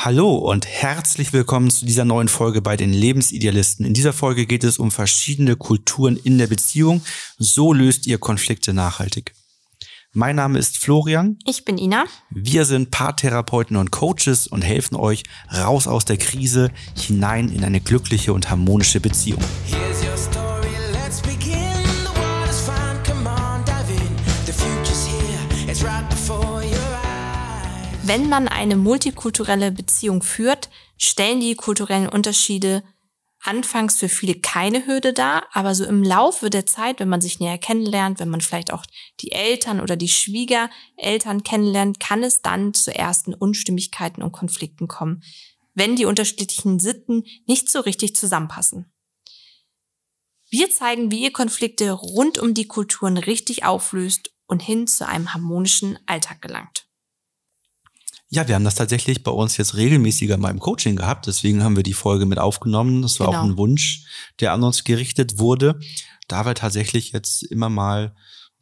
Hallo und herzlich willkommen zu dieser neuen Folge bei den Lebensidealisten. In dieser Folge geht es um verschiedene Kulturen in der Beziehung. So löst ihr Konflikte nachhaltig. Mein Name ist Florian. Ich bin Ina. Wir sind Paartherapeuten und Coaches und helfen euch raus aus der Krise hinein in eine glückliche und harmonische Beziehung. wenn man eine multikulturelle Beziehung führt, stellen die kulturellen Unterschiede anfangs für viele keine Hürde dar, aber so im Laufe der Zeit, wenn man sich näher kennenlernt, wenn man vielleicht auch die Eltern oder die Schwiegereltern kennenlernt, kann es dann zu ersten Unstimmigkeiten und Konflikten kommen, wenn die unterschiedlichen Sitten nicht so richtig zusammenpassen. Wir zeigen, wie ihr Konflikte rund um die Kulturen richtig auflöst und hin zu einem harmonischen Alltag gelangt. Ja, wir haben das tatsächlich bei uns jetzt regelmäßiger mal im Coaching gehabt. Deswegen haben wir die Folge mit aufgenommen. Das war genau. auch ein Wunsch, der an uns gerichtet wurde. Da wir tatsächlich jetzt immer mal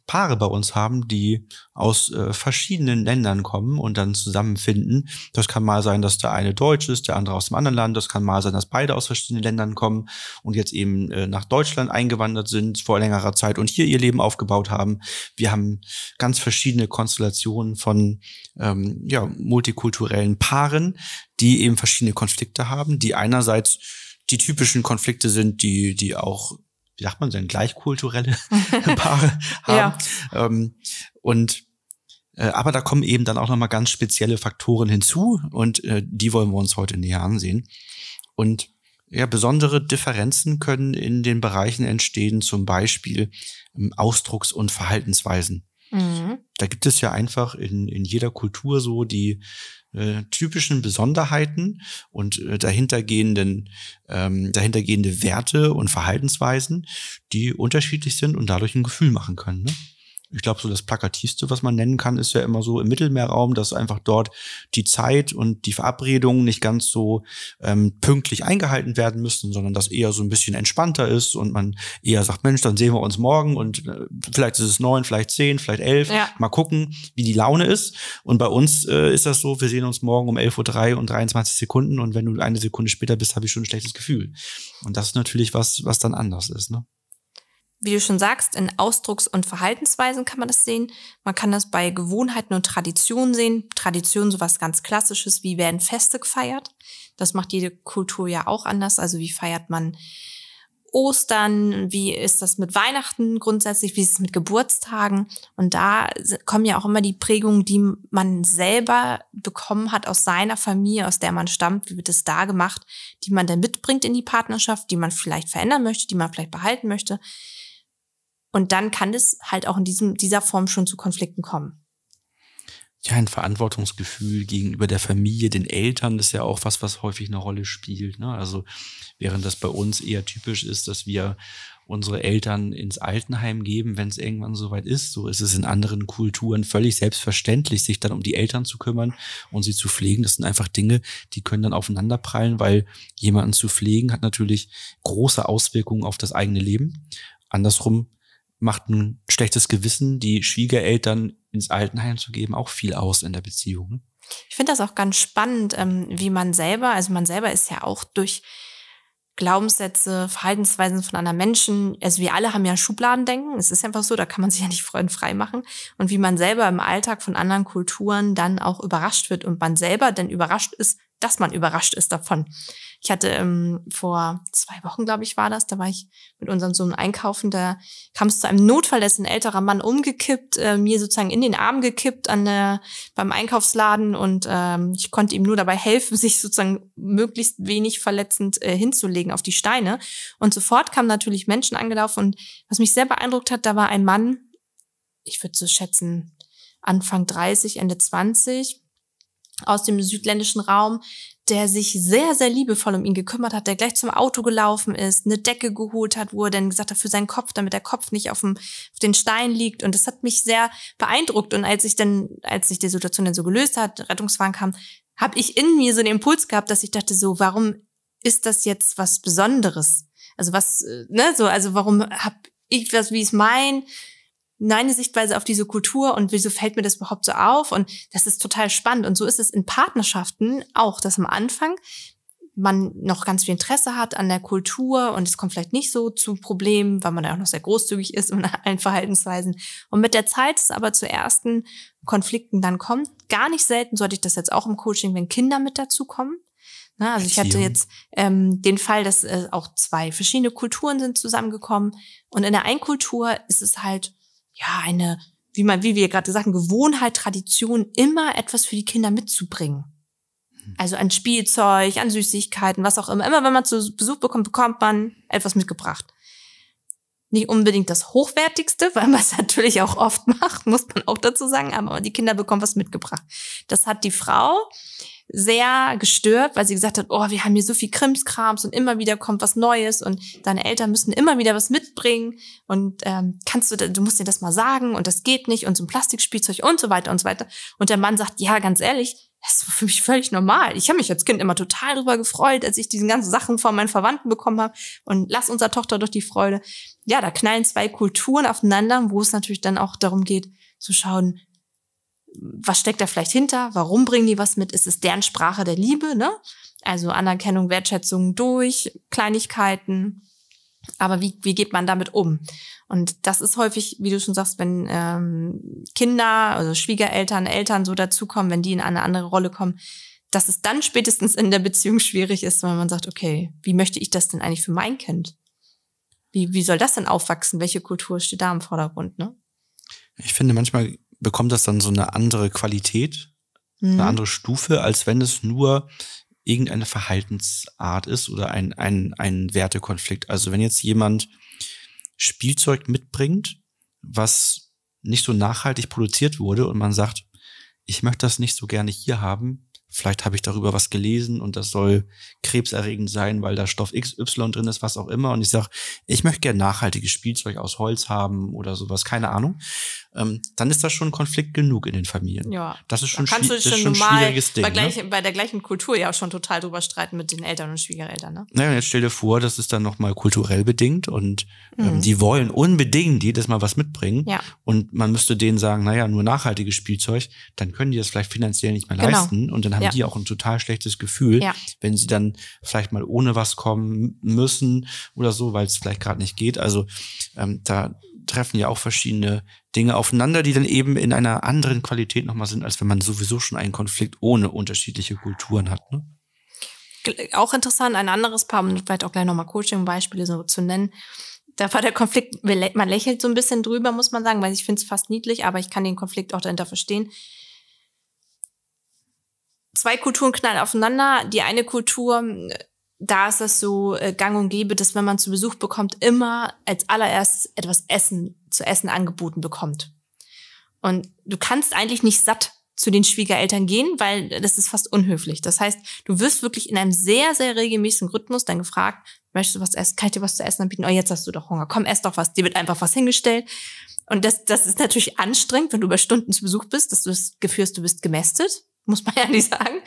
Paare bei uns haben, die aus äh, verschiedenen Ländern kommen und dann zusammenfinden. Das kann mal sein, dass der eine Deutsch ist, der andere aus dem anderen Land. Das kann mal sein, dass beide aus verschiedenen Ländern kommen und jetzt eben äh, nach Deutschland eingewandert sind vor längerer Zeit und hier ihr Leben aufgebaut haben. Wir haben ganz verschiedene Konstellationen von ähm, ja, multikulturellen Paaren, die eben verschiedene Konflikte haben, die einerseits die typischen Konflikte sind, die, die auch wie sagt man denn, gleichkulturelle Paare haben. Ja. Ähm, und äh, aber da kommen eben dann auch nochmal ganz spezielle Faktoren hinzu und äh, die wollen wir uns heute näher ansehen. Und ja, besondere Differenzen können in den Bereichen entstehen, zum Beispiel ähm, Ausdrucks- und Verhaltensweisen. Mhm. Da gibt es ja einfach in, in jeder Kultur so die äh, typischen Besonderheiten und äh, dahintergehenden, ähm, dahintergehende Werte und Verhaltensweisen, die unterschiedlich sind und dadurch ein Gefühl machen können. Ne? ich glaube, so das Plakativste, was man nennen kann, ist ja immer so im Mittelmeerraum, dass einfach dort die Zeit und die Verabredungen nicht ganz so ähm, pünktlich eingehalten werden müssen, sondern dass eher so ein bisschen entspannter ist und man eher sagt, Mensch, dann sehen wir uns morgen und äh, vielleicht ist es neun, vielleicht zehn, vielleicht elf. Ja. Mal gucken, wie die Laune ist. Und bei uns äh, ist das so, wir sehen uns morgen um 11.03 Uhr und 23 Sekunden und wenn du eine Sekunde später bist, habe ich schon ein schlechtes Gefühl. Und das ist natürlich was, was dann anders ist. Ne? wie du schon sagst, in Ausdrucks- und Verhaltensweisen kann man das sehen. Man kann das bei Gewohnheiten und Traditionen sehen. Tradition sowas ganz Klassisches, wie werden Feste gefeiert. Das macht jede Kultur ja auch anders. Also wie feiert man Ostern, wie ist das mit Weihnachten grundsätzlich, wie ist es mit Geburtstagen? Und da kommen ja auch immer die Prägungen, die man selber bekommen hat aus seiner Familie, aus der man stammt, wie wird es da gemacht, die man dann mitbringt in die Partnerschaft, die man vielleicht verändern möchte, die man vielleicht behalten möchte. Und dann kann es halt auch in diesem, dieser Form schon zu Konflikten kommen. Ja, ein Verantwortungsgefühl gegenüber der Familie, den Eltern ist ja auch was, was häufig eine Rolle spielt. Ne? Also während das bei uns eher typisch ist, dass wir unsere Eltern ins Altenheim geben, wenn es irgendwann soweit ist. So ist es in anderen Kulturen völlig selbstverständlich, sich dann um die Eltern zu kümmern und sie zu pflegen. Das sind einfach Dinge, die können dann aufeinanderprallen, weil jemanden zu pflegen hat natürlich große Auswirkungen auf das eigene Leben. Andersrum macht ein schlechtes Gewissen, die Schwiegereltern ins Altenheim zu geben, auch viel aus in der Beziehung. Ne? Ich finde das auch ganz spannend, ähm, wie man selber, also man selber ist ja auch durch Glaubenssätze, Verhaltensweisen von anderen Menschen, also wir alle haben ja Schubladendenken, es ist einfach so, da kann man sich ja nicht freudenfrei machen. Und wie man selber im Alltag von anderen Kulturen dann auch überrascht wird und man selber dann überrascht ist, dass man überrascht ist davon. Ich hatte ähm, vor zwei Wochen, glaube ich, war das, da war ich mit unserem Sohn einkaufen, da kam es zu einem Notfall, da ist ein älterer Mann umgekippt, äh, mir sozusagen in den Arm gekippt an der, beim Einkaufsladen und ähm, ich konnte ihm nur dabei helfen, sich sozusagen möglichst wenig verletzend äh, hinzulegen auf die Steine. Und sofort kamen natürlich Menschen angelaufen und was mich sehr beeindruckt hat, da war ein Mann, ich würde so schätzen, Anfang 30, Ende 20, aus dem südländischen Raum, der sich sehr, sehr liebevoll um ihn gekümmert hat, der gleich zum Auto gelaufen ist, eine Decke geholt hat, wo er dann gesagt hat, für seinen Kopf, damit der Kopf nicht auf, dem, auf den Stein liegt. Und das hat mich sehr beeindruckt. Und als ich dann, als sich die Situation dann so gelöst hat, Rettungswagen kam, habe ich in mir so einen Impuls gehabt, dass ich dachte so, warum ist das jetzt was Besonderes? Also was, äh, ne, so, also warum hab ich was, wie ist mein meine Sichtweise auf diese Kultur und wieso fällt mir das überhaupt so auf? Und das ist total spannend. Und so ist es in Partnerschaften auch, dass am Anfang man noch ganz viel Interesse hat an der Kultur und es kommt vielleicht nicht so zu Problemen, weil man ja auch noch sehr großzügig ist in allen Verhaltensweisen. Und mit der Zeit es aber zu ersten Konflikten dann kommt. Gar nicht selten sollte ich das jetzt auch im Coaching, wenn Kinder mit dazukommen. Na, also ich hatte jetzt ähm, den Fall, dass äh, auch zwei verschiedene Kulturen sind zusammengekommen. Und in der einen Kultur ist es halt ja, eine, wie man, wie wir gerade sagen, Gewohnheit, Tradition, immer etwas für die Kinder mitzubringen. Hm. Also an Spielzeug, an Süßigkeiten, was auch immer. Immer wenn man zu Besuch bekommt, bekommt man etwas mitgebracht nicht unbedingt das Hochwertigste, weil man es natürlich auch oft macht, muss man auch dazu sagen, aber die Kinder bekommen was mitgebracht. Das hat die Frau sehr gestört, weil sie gesagt hat, oh, wir haben hier so viel Krimskrams und immer wieder kommt was Neues und deine Eltern müssen immer wieder was mitbringen und ähm, kannst du, du musst dir das mal sagen und das geht nicht und so ein Plastikspielzeug und so weiter und so weiter. Und der Mann sagt, ja, ganz ehrlich, das war für mich völlig normal. Ich habe mich als Kind immer total darüber gefreut, als ich diese ganzen Sachen von meinen Verwandten bekommen habe. Und lass unserer Tochter doch die Freude. Ja, da knallen zwei Kulturen aufeinander, wo es natürlich dann auch darum geht, zu schauen, was steckt da vielleicht hinter? Warum bringen die was mit? Ist es deren Sprache der Liebe? Ne? Also Anerkennung, Wertschätzung durch Kleinigkeiten, aber wie, wie geht man damit um? Und das ist häufig, wie du schon sagst, wenn ähm, Kinder, also Schwiegereltern, Eltern so dazukommen, wenn die in eine andere Rolle kommen, dass es dann spätestens in der Beziehung schwierig ist, wenn man sagt, okay, wie möchte ich das denn eigentlich für mein Kind? Wie, wie soll das denn aufwachsen? Welche Kultur steht da im Vordergrund? Ne? Ich finde, manchmal bekommt das dann so eine andere Qualität, mhm. eine andere Stufe, als wenn es nur irgendeine Verhaltensart ist oder ein, ein, ein Wertekonflikt. Also wenn jetzt jemand Spielzeug mitbringt, was nicht so nachhaltig produziert wurde und man sagt, ich möchte das nicht so gerne hier haben, vielleicht habe ich darüber was gelesen und das soll krebserregend sein, weil da Stoff XY drin ist, was auch immer. Und ich sage, ich möchte gerne nachhaltiges Spielzeug aus Holz haben oder sowas, keine Ahnung. Ähm, dann ist das schon Konflikt genug in den Familien. Ja. Das ist schon, da kannst du schon, schon normal, schwieriges Ding. Bei, ne? gleich, ne? bei, der gleichen Kultur ja auch schon total drüber streiten mit den Eltern und Schwiegereltern. Ne? Naja, jetzt stell dir vor, das ist dann nochmal kulturell bedingt und ähm, mhm. die wollen unbedingt jedes Mal was mitbringen. Ja. Und man müsste denen sagen, naja, nur nachhaltiges Spielzeug, dann können die das vielleicht finanziell nicht mehr genau. leisten und dann haben ja. die auch ein total schlechtes Gefühl, ja. wenn sie dann vielleicht mal ohne was kommen müssen oder so, weil es vielleicht gerade nicht geht. Also ähm, da treffen ja auch verschiedene Dinge aufeinander, die dann eben in einer anderen Qualität nochmal sind, als wenn man sowieso schon einen Konflikt ohne unterschiedliche Kulturen hat. Ne? Auch interessant, ein anderes Paar, um vielleicht auch gleich nochmal Coaching-Beispiele so zu nennen. Da war der Konflikt, man lächelt so ein bisschen drüber, muss man sagen, weil ich finde es fast niedlich, aber ich kann den Konflikt auch dahinter verstehen zwei Kulturen knallen aufeinander. Die eine Kultur, da ist das so äh, gang und gäbe, dass wenn man zu Besuch bekommt, immer als allererstes etwas Essen zu essen angeboten bekommt. Und du kannst eigentlich nicht satt zu den Schwiegereltern gehen, weil das ist fast unhöflich. Das heißt, du wirst wirklich in einem sehr, sehr regelmäßigen Rhythmus dann gefragt, möchtest du was essen? Kann ich dir was zu essen anbieten? Oh, jetzt hast du doch Hunger. Komm, ess doch was. Dir wird einfach was hingestellt. Und das, das ist natürlich anstrengend, wenn du über Stunden zu Besuch bist, dass du das Gefühl hast, du bist gemästet muss man ehrlich sagen.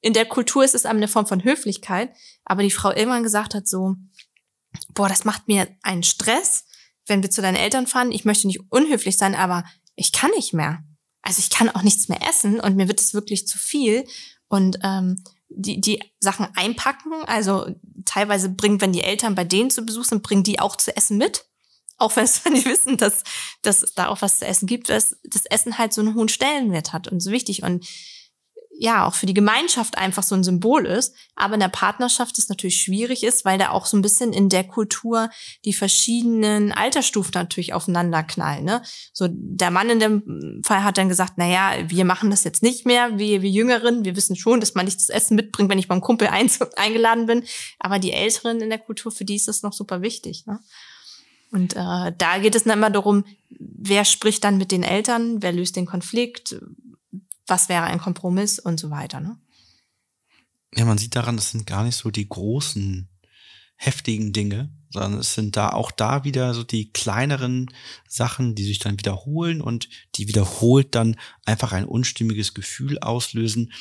In der Kultur ist es eine Form von Höflichkeit, aber die Frau irgendwann gesagt hat so, boah, das macht mir einen Stress, wenn wir zu deinen Eltern fahren. Ich möchte nicht unhöflich sein, aber ich kann nicht mehr. Also ich kann auch nichts mehr essen und mir wird es wirklich zu viel. Und ähm, die, die Sachen einpacken, also teilweise bringt, wenn die Eltern bei denen zu Besuch sind, bringen die auch zu essen mit. Auch wenn die wissen, dass, dass es da auch was zu essen gibt, dass das Essen halt so einen hohen Stellenwert hat und so wichtig. Und ja auch für die Gemeinschaft einfach so ein Symbol ist, aber in der Partnerschaft es natürlich schwierig ist, weil da auch so ein bisschen in der Kultur die verschiedenen Altersstufen natürlich aufeinander knallen. Ne? So der Mann in dem Fall hat dann gesagt, na ja, wir machen das jetzt nicht mehr, wir, wir Jüngeren, wir wissen schon, dass man nichts zu Essen mitbringt, wenn ich beim Kumpel ein, eingeladen bin, aber die Älteren in der Kultur, für die ist das noch super wichtig. Ne? Und äh, da geht es dann immer darum, wer spricht dann mit den Eltern, wer löst den Konflikt, was wäre ein Kompromiss und so weiter. Ne? Ja, man sieht daran, das sind gar nicht so die großen, heftigen Dinge, sondern es sind da auch da wieder so die kleineren Sachen, die sich dann wiederholen und die wiederholt dann einfach ein unstimmiges Gefühl auslösen,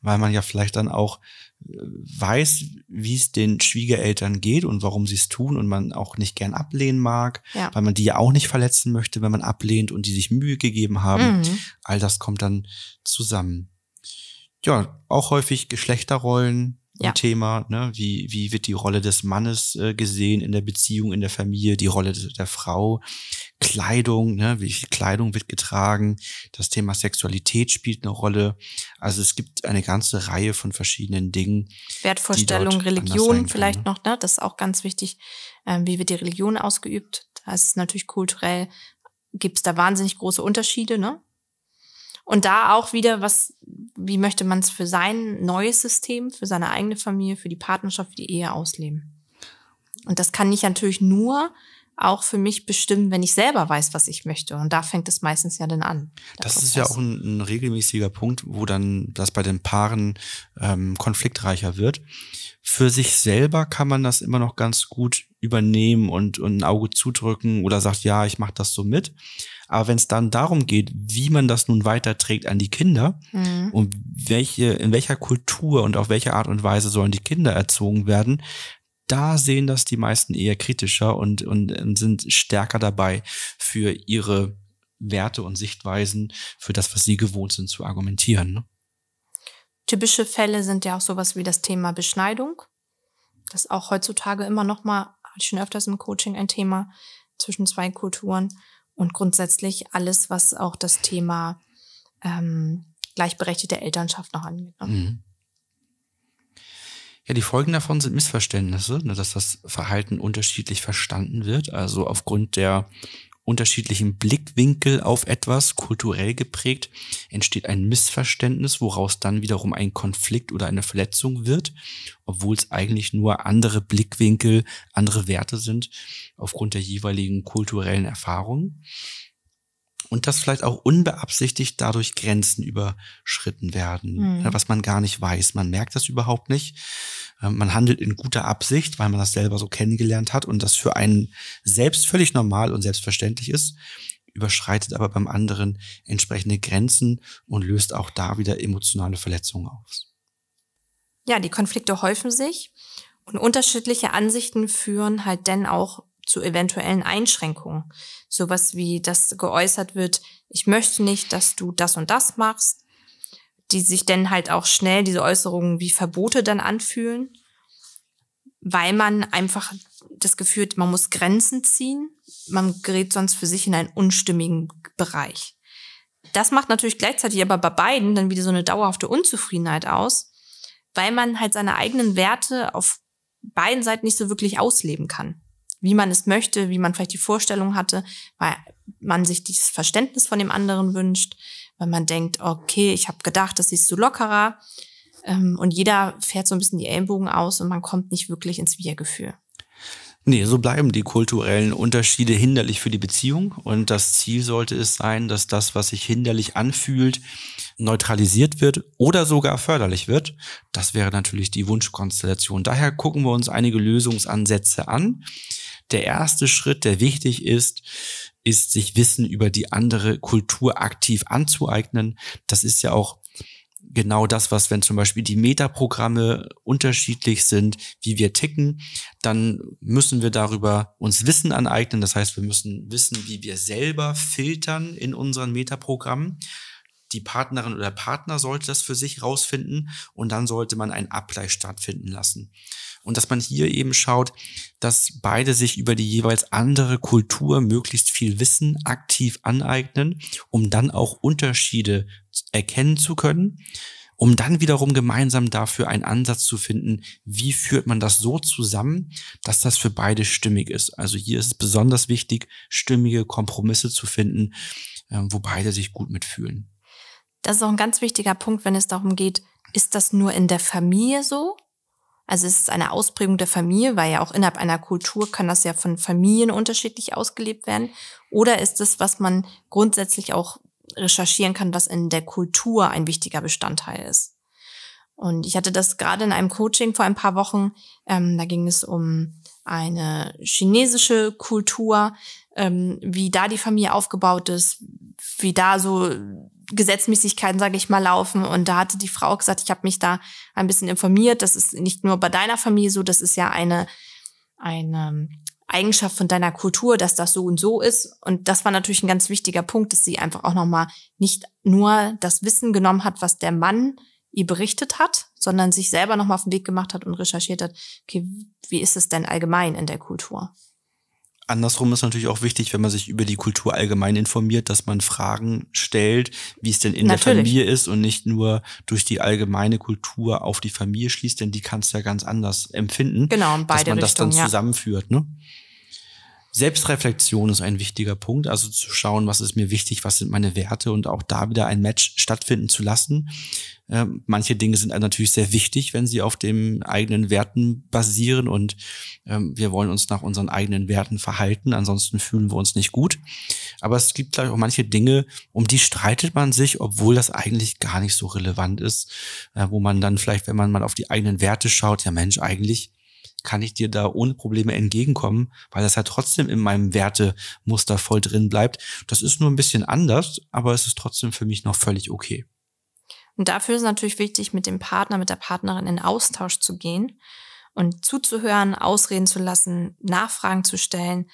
weil man ja vielleicht dann auch weiß, wie es den Schwiegereltern geht und warum sie es tun und man auch nicht gern ablehnen mag, ja. weil man die ja auch nicht verletzen möchte, wenn man ablehnt und die sich Mühe gegeben haben. Mhm. All das kommt dann zusammen. Ja, auch häufig Geschlechterrollen, ja. Thema. Ne? Wie, wie wird die Rolle des Mannes äh, gesehen in der Beziehung, in der Familie, die Rolle der Frau? Kleidung, ne, wie viel Kleidung wird getragen, das Thema Sexualität spielt eine Rolle. Also es gibt eine ganze Reihe von verschiedenen Dingen. Wertvorstellung, Religion vielleicht ne? noch, ne? das ist auch ganz wichtig, ähm, wie wird die Religion ausgeübt. Da ist es natürlich kulturell, gibt es da wahnsinnig große Unterschiede, ne? Und da auch wieder, was, wie möchte man es für sein neues System, für seine eigene Familie, für die Partnerschaft, für die Ehe ausleben? Und das kann ich natürlich nur, auch für mich bestimmen, wenn ich selber weiß, was ich möchte. Und da fängt es meistens ja dann an. Das Prozess. ist ja auch ein, ein, regelmäßiger Punkt, wo dann das bei den Paaren ähm, konfliktreicher wird. Für sich selber kann man das immer noch ganz gut übernehmen und, und ein Auge zudrücken oder sagt, ja, ich mache das so mit. Aber wenn es dann darum geht, wie man das nun weiterträgt an die Kinder mhm. und welche, in welcher Kultur und auf welche Art und Weise sollen die Kinder erzogen werden, da sehen das die meisten eher kritischer und, und, und ähm, sind stärker dabei, für ihre Werte und Sichtweisen, für das, was sie gewohnt sind, zu argumentieren. Ne? Typische Fälle sind ja auch sowas wie das Thema Beschneidung. Das ist auch heutzutage immer noch mal, schon öfters im Coaching ein Thema zwischen zwei Kulturen. Und grundsätzlich alles, was auch das Thema ähm, gleichberechtigte Elternschaft noch angeht. Ne? Mhm. Ja, die Folgen davon sind Missverständnisse, ne, dass das Verhalten unterschiedlich verstanden wird, also aufgrund der unterschiedlichen Blickwinkel auf etwas, kulturell geprägt, entsteht ein Missverständnis, woraus dann wiederum ein Konflikt oder eine Verletzung wird, obwohl es eigentlich nur andere Blickwinkel, andere Werte sind, aufgrund der jeweiligen kulturellen Erfahrungen und dass vielleicht auch unbeabsichtigt dadurch Grenzen überschritten werden, mhm. Ne, was man gar nicht weiß. Man merkt das überhaupt nicht. Ähm, man handelt in guter Absicht, weil man das selber so kennengelernt hat und das für einen selbst völlig normal und selbstverständlich ist, überschreitet aber beim anderen entsprechende Grenzen und löst auch da wieder emotionale Verletzungen aus. Ja, die Konflikte häufen sich und unterschiedliche Ansichten führen halt denn auch zu eventuellen Einschränkungen. Sowas wie, dass geäußert wird, ich möchte nicht, dass du das und das machst, die sich dann halt auch schnell diese Äußerungen wie Verbote dann anfühlen, weil man einfach das Gefühl hat, man muss Grenzen ziehen, man gerät sonst für sich in einen unstimmigen Bereich. Das macht natürlich gleichzeitig aber bei beiden dann wieder so eine dauerhafte Unzufriedenheit aus, weil man halt seine eigenen Werte auf beiden Seiten nicht so wirklich ausleben kann wie man es möchte, wie man vielleicht die Vorstellung hatte, weil man sich dieses Verständnis von dem anderen wünscht, weil man denkt, okay, ich habe gedacht, das ist du lockerer. Ähm, und jeder fährt so ein bisschen die Ellenbogen aus und man kommt nicht wirklich ins Wir-Gefühl. Nee, so bleiben die kulturellen Unterschiede hinderlich für die Beziehung. Und das Ziel sollte es sein, dass das, was sich hinderlich anfühlt, neutralisiert wird oder sogar förderlich wird. Das wäre natürlich die Wunschkonstellation. Daher gucken wir uns einige Lösungsansätze an. Der erste Schritt, der wichtig ist, ist, sich Wissen über die andere Kultur aktiv anzueignen. Das ist ja auch genau das, was, wenn zum Beispiel die Metaprogramme unterschiedlich sind, wie wir ticken, dann müssen wir darüber uns Wissen aneignen. Das heißt, wir müssen wissen, wie wir selber filtern in unseren Metaprogrammen. Die Partnerin oder Partner sollte das für sich rausfinden und dann sollte man einen Abgleich stattfinden lassen. Und dass man hier eben schaut, dass beide sich über die jeweils andere Kultur möglichst viel Wissen aktiv aneignen, um dann auch Unterschiede erkennen zu können um dann wiederum gemeinsam dafür einen Ansatz zu finden, wie führt man das so zusammen, dass das für beide stimmig ist. Also hier ist es besonders wichtig, stimmige Kompromisse zu finden, äh, wo beide sich gut mitfühlen. Das ist auch ein ganz wichtiger Punkt, wenn es darum geht, ist das nur in der Familie so? Also ist es eine Ausprägung der Familie, weil ja auch innerhalb einer Kultur kann das ja von Familien unterschiedlich ausgelebt werden. Oder ist es, was man grundsätzlich auch recherchieren kann, was in der Kultur ein wichtiger Bestandteil ist? Und ich hatte das gerade in einem Coaching vor ein paar Wochen. Ähm, da ging es um eine chinesische Kultur, ähm, wie da die Familie aufgebaut ist, wie da so Gesetzmäßigkeiten, sage ich mal, laufen. Und da hatte die Frau gesagt, ich habe mich da ein bisschen informiert. Das ist nicht nur bei deiner Familie so, das ist ja eine, eine Eigenschaft von deiner Kultur, dass das so und so ist. Und das war natürlich ein ganz wichtiger Punkt, dass sie einfach auch nochmal nicht nur das Wissen genommen hat, was der Mann ihr berichtet hat, sondern sich selber nochmal auf den Weg gemacht hat und recherchiert hat, okay, wie ist es denn allgemein in der Kultur? Andersrum ist natürlich auch wichtig, wenn man sich über die Kultur allgemein informiert, dass man Fragen stellt, wie es denn in natürlich. der Familie ist und nicht nur durch die allgemeine Kultur auf die Familie schließt, denn die kannst du ja ganz anders empfinden. Genau, in beide Dass man Richtungen, das dann zusammenführt, ne? Selbstreflexion ist ein wichtiger Punkt, also zu schauen, was ist mir wichtig, was sind meine Werte und auch da wieder ein Match stattfinden zu lassen. Ähm, manche Dinge sind natürlich sehr wichtig, wenn sie auf den eigenen Werten basieren und ähm, wir wollen uns nach unseren eigenen Werten verhalten, ansonsten fühlen wir uns nicht gut. Aber es gibt gleich auch manche Dinge, um die streitet man sich, obwohl das eigentlich gar nicht so relevant ist, äh, wo man dann vielleicht, wenn man mal auf die eigenen Werte schaut, ja Mensch, eigentlich kann ich dir da ohne Probleme entgegenkommen, weil das ja halt trotzdem in meinem Wertemuster voll drin bleibt. Das ist nur ein bisschen anders, aber es ist trotzdem für mich noch völlig okay. Und dafür ist natürlich wichtig, mit dem Partner, mit der Partnerin in Austausch zu gehen und zuzuhören, ausreden zu lassen, Nachfragen zu stellen,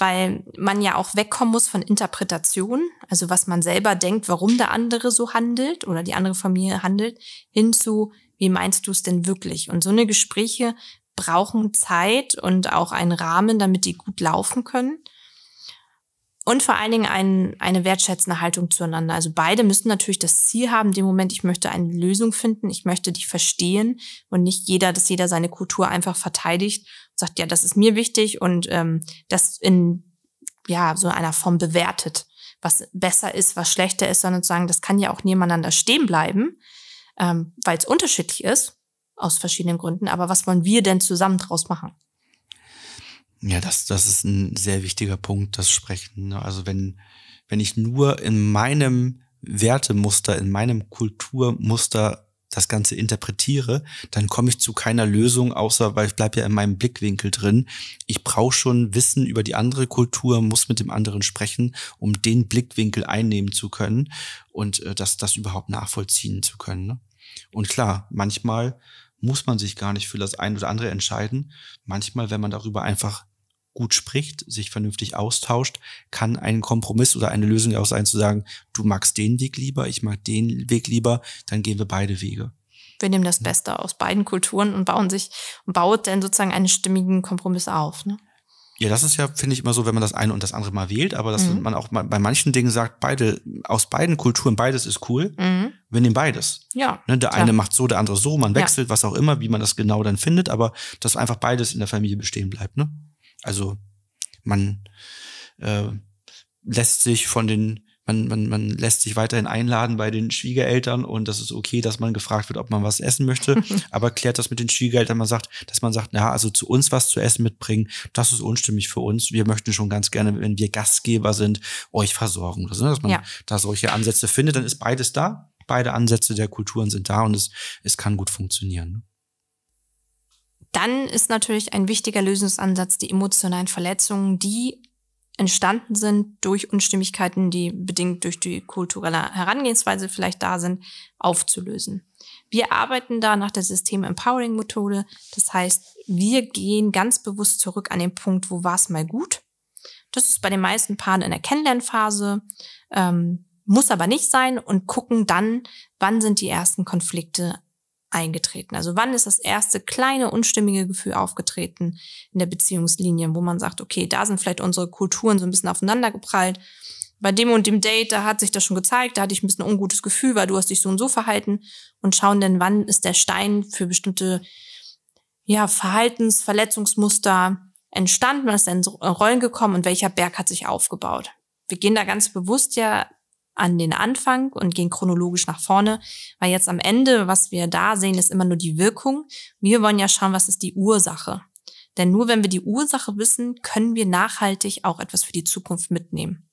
weil man ja auch wegkommen muss von Interpretationen, also was man selber denkt, warum der andere so handelt oder die andere Familie handelt, hin zu, wie meinst du es denn wirklich? Und so eine Gespräche brauchen Zeit und auch einen Rahmen, damit die gut laufen können. Und vor allen Dingen ein, eine wertschätzende Haltung zueinander. Also beide müssen natürlich das Ziel haben, dem Moment, ich möchte eine Lösung finden, ich möchte die verstehen und nicht jeder, dass jeder seine Kultur einfach verteidigt und sagt, ja, das ist mir wichtig und ähm, das in ja so einer Form bewertet, was besser ist, was schlechter ist, sondern zu sagen, das kann ja auch nebeneinander stehen bleiben, ähm, weil es unterschiedlich ist aus verschiedenen Gründen. Aber was wollen wir denn zusammen draus machen? Ja, das, das ist ein sehr wichtiger Punkt, das Sprechen. Ne? Also wenn, wenn ich nur in meinem Wertemuster, in meinem Kulturmuster das Ganze interpretiere, dann komme ich zu keiner Lösung, außer weil ich bleibe ja in meinem Blickwinkel drin. Ich brauche schon Wissen über die andere Kultur, muss mit dem anderen sprechen, um den Blickwinkel einnehmen zu können und äh, das, das überhaupt nachvollziehen zu können. Ne? Und klar, manchmal muss man sich gar nicht für das ein oder andere entscheiden. Manchmal, wenn man darüber einfach gut spricht, sich vernünftig austauscht, kann ein Kompromiss oder eine Lösung auch sein, zu sagen, du magst den Weg lieber, ich mag den Weg lieber, dann gehen wir beide Wege. Wir nehmen das Beste aus beiden Kulturen und bauen sich und baut dann sozusagen einen stimmigen Kompromiss auf. Ne? Ja, das ist ja, finde ich, immer so, wenn man das eine und das andere mal wählt, aber dass mhm. man auch bei manchen Dingen sagt, beide, aus beiden Kulturen, beides ist cool. Mhm. Wir nehmen beides. Ja. Ne, der klar. eine macht so, der andere so, man wechselt, ja. was auch immer, wie man das genau dann findet, aber dass einfach beides in der Familie bestehen bleibt. Ne? Also man äh, lässt sich von den man, man, man lässt sich weiterhin einladen bei den Schwiegereltern und das ist okay, dass man gefragt wird, ob man was essen möchte, aber klärt das mit den Schwiegereltern, man sagt, dass man sagt, na, also zu uns was zu essen mitbringen, das ist unstimmig für uns. Wir möchten schon ganz gerne, wenn wir Gastgeber sind, euch versorgen. Also, ne, dass man ja. da solche Ansätze findet, dann ist beides da. Beide Ansätze der Kulturen sind da und es, es kann gut funktionieren. Ne? Dann ist natürlich ein wichtiger Lösungsansatz die emotionalen Verletzungen, die entstanden sind durch Unstimmigkeiten, die bedingt durch die kulturelle Herangehensweise vielleicht da sind, aufzulösen. Wir arbeiten da nach der System Empowering Methode. Das heißt, wir gehen ganz bewusst zurück an den Punkt, wo war es mal gut. Das ist bei den meisten Paaren in der Kennenlernphase, ähm, muss aber nicht sein und gucken dann, wann sind die ersten Konflikte eingetreten? Also wann ist das erste kleine unstimmige Gefühl aufgetreten in der Beziehungslinie, wo man sagt, okay, da sind vielleicht unsere Kulturen so ein bisschen aufeinandergeprallt. Bei dem und dem Date, da hat sich das schon gezeigt, da hatte ich ein bisschen ein ungutes Gefühl, weil du hast dich so und so verhalten und schauen denn, wann ist der Stein für bestimmte ja, Verhaltens-, Verletzungsmuster entstanden, was ist denn in Rollen gekommen und welcher Berg hat sich aufgebaut? Wir gehen da ganz bewusst ja an den Anfang und gehen chronologisch nach vorne, weil jetzt am Ende, was wir da sehen, ist immer nur die Wirkung. Wir wollen ja schauen, was ist die Ursache. Denn nur wenn wir die Ursache wissen, können wir nachhaltig auch etwas für die Zukunft mitnehmen.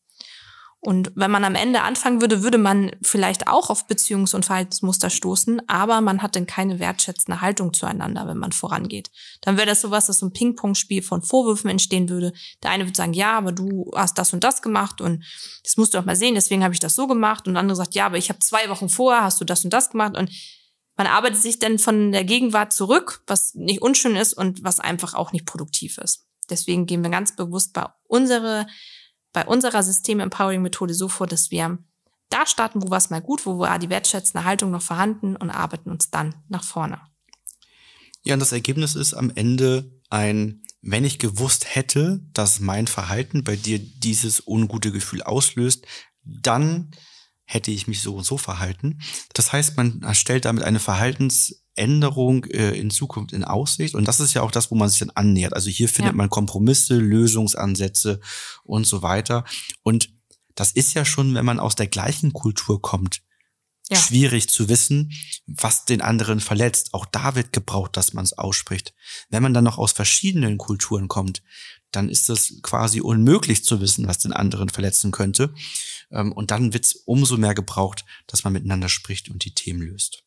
Und wenn man am Ende anfangen würde, würde man vielleicht auch auf Beziehungs- und Verhaltensmuster stoßen, aber man hat dann keine wertschätzende Haltung zueinander, wenn man vorangeht. Dann wäre das sowas, dass so ein Ping-Pong-Spiel von Vorwürfen entstehen würde. Der eine würde sagen, ja, aber du hast das und das gemacht und das musst du auch mal sehen, deswegen habe ich das so gemacht. Und der andere sagt, ja, aber ich habe zwei Wochen vorher, hast du das und das gemacht. Und man arbeitet sich dann von der Gegenwart zurück, was nicht unschön ist und was einfach auch nicht produktiv ist. Deswegen gehen wir ganz bewusst bei unserer bei unserer System-Empowering-Methode so vor, dass wir da starten, wo war es mal gut, wo war die wertschätzende Haltung noch vorhanden und arbeiten uns dann nach vorne. Ja, und das Ergebnis ist am Ende ein, wenn ich gewusst hätte, dass mein Verhalten bei dir dieses ungute Gefühl auslöst, dann hätte ich mich so und so verhalten. Das heißt, man stellt damit eine Verhaltensänderung äh, in Zukunft in Aussicht. Und das ist ja auch das, wo man sich dann annähert. Also hier findet ja. man Kompromisse, Lösungsansätze und so weiter. Und das ist ja schon, wenn man aus der gleichen Kultur kommt, ja. schwierig zu wissen, was den anderen verletzt. Auch da wird gebraucht, dass man es ausspricht. Wenn man dann noch aus verschiedenen Kulturen kommt, dann ist es quasi unmöglich zu wissen, was den anderen verletzen könnte. Ähm, und dann wird's umso mehr gebraucht, dass man miteinander spricht und die Themen löst.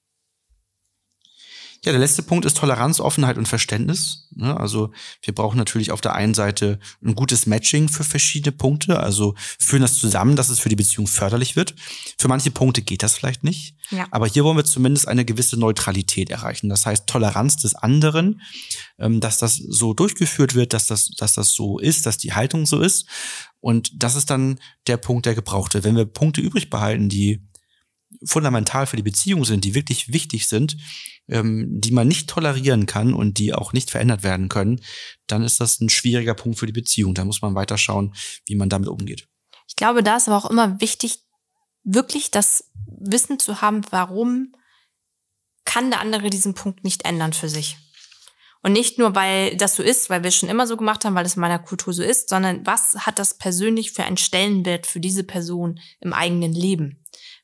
Ja, der letzte Punkt ist Toleranz, Offenheit und Verständnis. Ne? Also wir brauchen natürlich auf der einen Seite ein gutes Matching für verschiedene Punkte. Also führen das zusammen, dass es für die Beziehung förderlich wird. Für manche Punkte geht das vielleicht nicht. Ja. Aber hier wollen wir zumindest eine gewisse Neutralität erreichen. Das heißt Toleranz des anderen, ähm, dass das so durchgeführt wird, dass das, dass das so ist, dass die Haltung so ist. Und das ist dann der Punkt, der gebrauchte. Wenn wir Punkte übrig behalten, die fundamental für die Beziehung sind, die wirklich wichtig sind, ähm, die man nicht tolerieren kann und die auch nicht verändert werden können, dann ist das ein schwieriger Punkt für die Beziehung. Da muss man weiter schauen, wie man damit umgeht. Ich glaube, da ist aber auch immer wichtig, wirklich das Wissen zu haben, warum kann der andere diesen Punkt nicht ändern für sich. Und nicht nur, weil das so ist, weil wir es schon immer so gemacht haben, weil es in meiner Kultur so ist, sondern was hat das persönlich für einen Stellenwert für diese Person im eigenen Leben?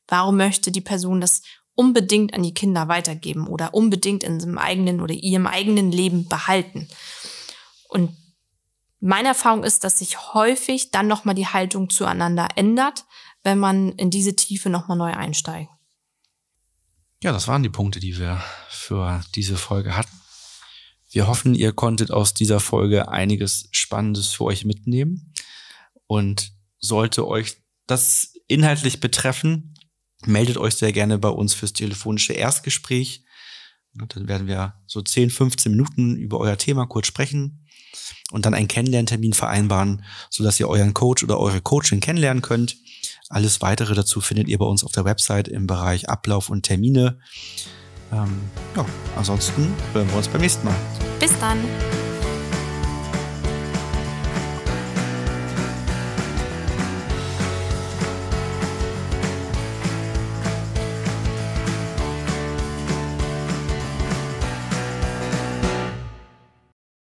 Warum möchte die Person das unbedingt an die Kinder weitergeben oder unbedingt in seinem eigenen oder ihrem eigenen Leben behalten? Und meine Erfahrung ist, dass sich häufig dann nochmal die Haltung zueinander ändert, wenn man in diese Tiefe nochmal neu einsteigt. Ja, das waren die Punkte, die wir für diese Folge hatten. Wir hoffen, ihr konntet aus dieser Folge einiges Spannendes für euch mitnehmen. Und sollte euch das inhaltlich betreffen, meldet euch sehr gerne bei uns fürs telefonische Erstgespräch. Dann werden wir so 10, 15 Minuten über euer Thema kurz sprechen und dann einen Kennenlerntermin vereinbaren, sodass ihr euren Coach oder eure Coachin kennenlernen könnt. Alles weitere dazu findet ihr bei uns auf der Website im Bereich Ablauf und Termine. Ähm, ja, ansonsten hören wir uns beim nächsten Mal. Bis dann.